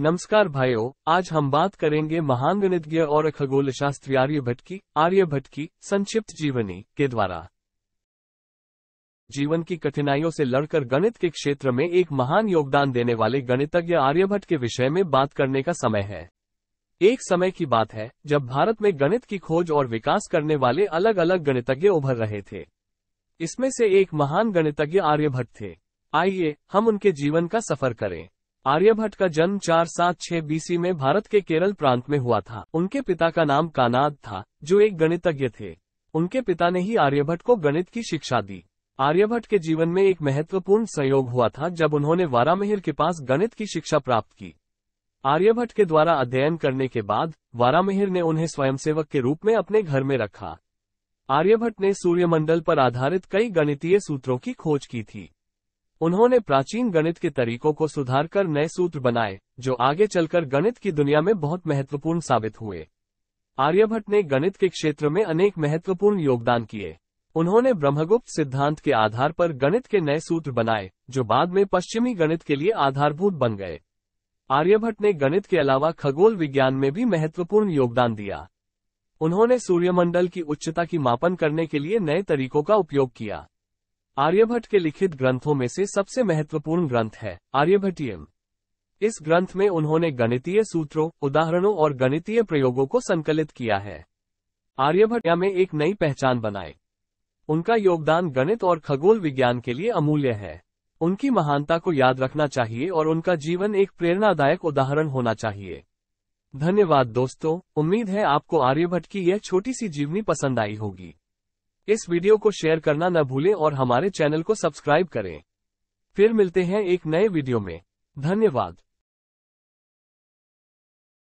नमस्कार भाइयों आज हम बात करेंगे महान गणितज्ञ और खगोल शास्त्री आर्यभट्ट की आर्यभट्ट की संक्षिप्त जीवनी के द्वारा जीवन की कठिनाइयों से लड़कर गणित के क्षेत्र में एक महान योगदान देने वाले गणितज्ञ आर्यभट्ट के विषय में बात करने का समय है एक समय की बात है जब भारत में गणित की खोज और विकास करने वाले अलग अलग गणितज्ञ उभर रहे थे इसमें से एक महान गणितज्ञ आर्यभट्ट थे आइए हम उनके जीवन का सफर करें आर्यभट्ट का जन्म चार सात छह बीसी में भारत के केरल प्रांत में हुआ था उनके पिता का नाम कानाद था जो एक गणितज्ञ थे उनके पिता ने ही आर्यभट्ट को गणित की शिक्षा दी आर्यभट्ट के जीवन में एक महत्वपूर्ण संयोग हुआ था जब उन्होंने वारामहिर के पास गणित की शिक्षा प्राप्त की आर्यभट्ट के द्वारा अध्ययन करने के बाद वारामहिर ने उन्हें स्वयंसेवक के रूप में अपने घर में रखा आर्यभट्ट ने सूर्यमंडल पर आधारित कई गणितीय सूत्रों की खोज की थी उन्होंने प्राचीन गणित के तरीकों को सुधारकर नए सूत्र बनाए जो आगे चलकर गणित की दुनिया में बहुत महत्वपूर्ण साबित हुए आर्यभट्ट ने गणित के क्षेत्र में अनेक महत्वपूर्ण योगदान किए उन्होंने ब्रह्मगुप्त सिद्धांत के आधार पर गणित के नए सूत्र बनाए जो बाद में पश्चिमी गणित के लिए आधारभूत बन गए आर्यभट्ट ने गणित के अलावा खगोल विज्ञान में भी महत्वपूर्ण योगदान दिया उन्होंने सूर्यमंडल की उच्चता की मापन करने के लिए नए तरीकों का उपयोग किया आर्यभट्ट के लिखित ग्रंथों में से सबसे महत्वपूर्ण ग्रंथ है आर्यभट्टियम इस ग्रंथ में उन्होंने गणितीय सूत्रों उदाहरणों और गणितीय प्रयोगों को संकलित किया है आर्यभट्ट में एक नई पहचान बनाए उनका योगदान गणित और खगोल विज्ञान के लिए अमूल्य है उनकी महानता को याद रखना चाहिए और उनका जीवन एक प्रेरणादायक उदाहरण होना चाहिए धन्यवाद दोस्तों उम्मीद है आपको आर्यभट्ट की यह छोटी सी जीवनी पसंद आई होगी इस वीडियो को शेयर करना न भूलें और हमारे चैनल को सब्सक्राइब करें फिर मिलते हैं एक नए वीडियो में धन्यवाद